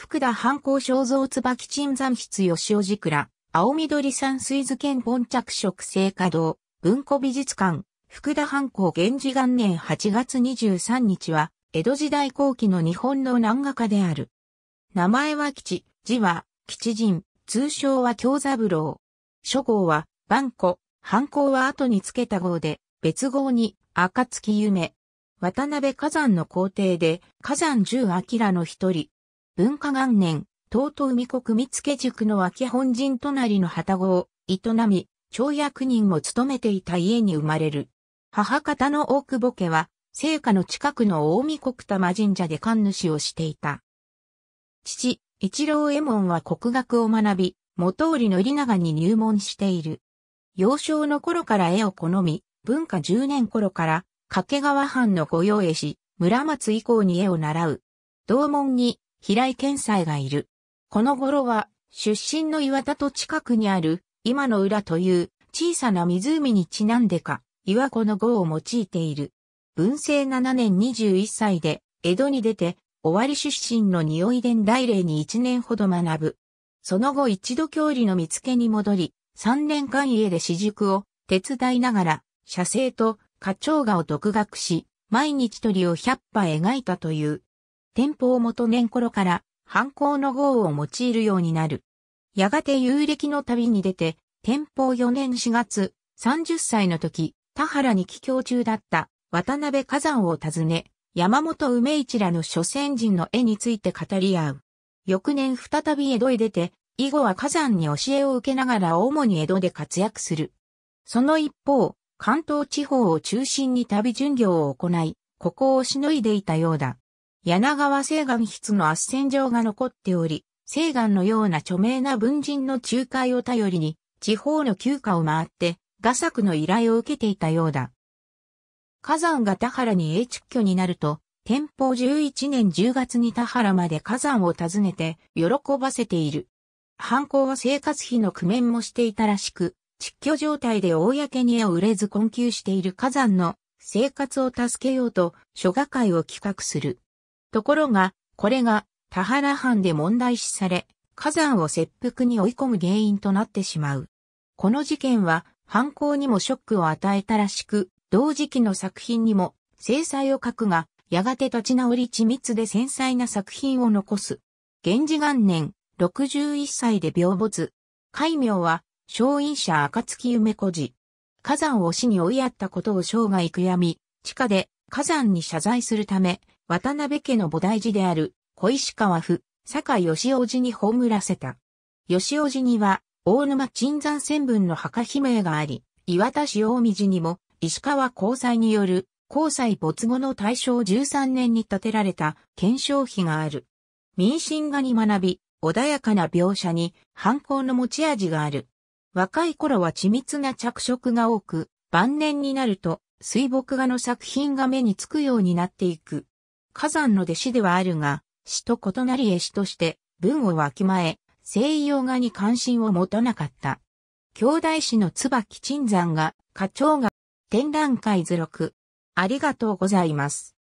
福田藩校肖像椿鎮山筆吉尾寺倉、青緑山水図兼本着色聖華堂、文庫美術館、福田藩校源氏元年8月23日は、江戸時代後期の日本の南画家である。名前は吉、字は、吉人、通称は京三郎。初号は、万古、藩校は後につけた号で、別号に、暁夢。渡辺火山の皇帝で、火山十明の一人、文化元年、東都海国見付塾の脇本陣隣の旗子を営み、町役人を務めていた家に生まれる。母方の大久保家は、聖火の近くの大見国玉神社で神主をしていた。父、一郎右衛門は国学を学び、元織の宣長に入門している。幼少の頃から絵を好み、文化10年頃から、掛川藩の御用絵師、村松以降に絵を習う。同門に、平井健斎がいる。この頃は、出身の岩田と近くにある、今の浦という小さな湖にちなんでか、岩子の語を用いている。文政7年21歳で、江戸に出て、尾張出身の匂い伝大霊に1年ほど学ぶ。その後一度郷里の見つけに戻り、3年間家で私塾を手伝いながら、写生と花鳥画を独学し、毎日鳥を100羽描いたという天保元年頃から反抗の号を用いるようになる。やがて遊歴の旅に出て、天保4年4月、30歳の時、田原に帰郷中だった渡辺火山を訪ね、山本梅一らの諸先人の絵について語り合う。翌年再び江戸へ出て、以後は火山に教えを受けながら主に江戸で活躍する。その一方、関東地方を中心に旅巡業を行い、ここをしのいでいたようだ。柳川西岸筆の圧線状が残っており、西岸のような著名な文人の仲介を頼りに、地方の旧家を回って、画作の依頼を受けていたようだ。火山が田原に永築居になると、天保11年10月に田原まで火山を訪ねて、喜ばせている。犯行は生活費の工面もしていたらしく、窒居状態で公に絵を売れず困窮している火山の生活を助けようと、諸画会を企画する。ところが、これが田原藩で問題視され、火山を切腹に追い込む原因となってしまう。この事件は犯行にもショックを与えたらしく、同時期の作品にも制裁を書くが、やがて立ち直り緻密で繊細な作品を残す。源氏元年、61歳で病没。戒名は、松陰者暁夢子寺。火山を死に追いやったことを生涯悔やみ、地下で火山に謝罪するため、渡辺家の菩提寺である小石川府、坂吉王寺に葬らせた。吉王寺には、大沼鎮山千分の墓碑銘があり、岩田市大見寺にも、石川交際による、交際没後の大正13年に建てられた検証碑がある。民心画に学び、穏やかな描写に、反抗の持ち味がある。若い頃は緻密な着色が多く、晩年になると、水墨画の作品が目につくようになっていく。火山の弟子ではあるが、死と異なり絵師として文をわきまえ、西洋画に関心を持たなかった。兄弟子の椿鎮山が、課長が、展覧会図録。ありがとうございます。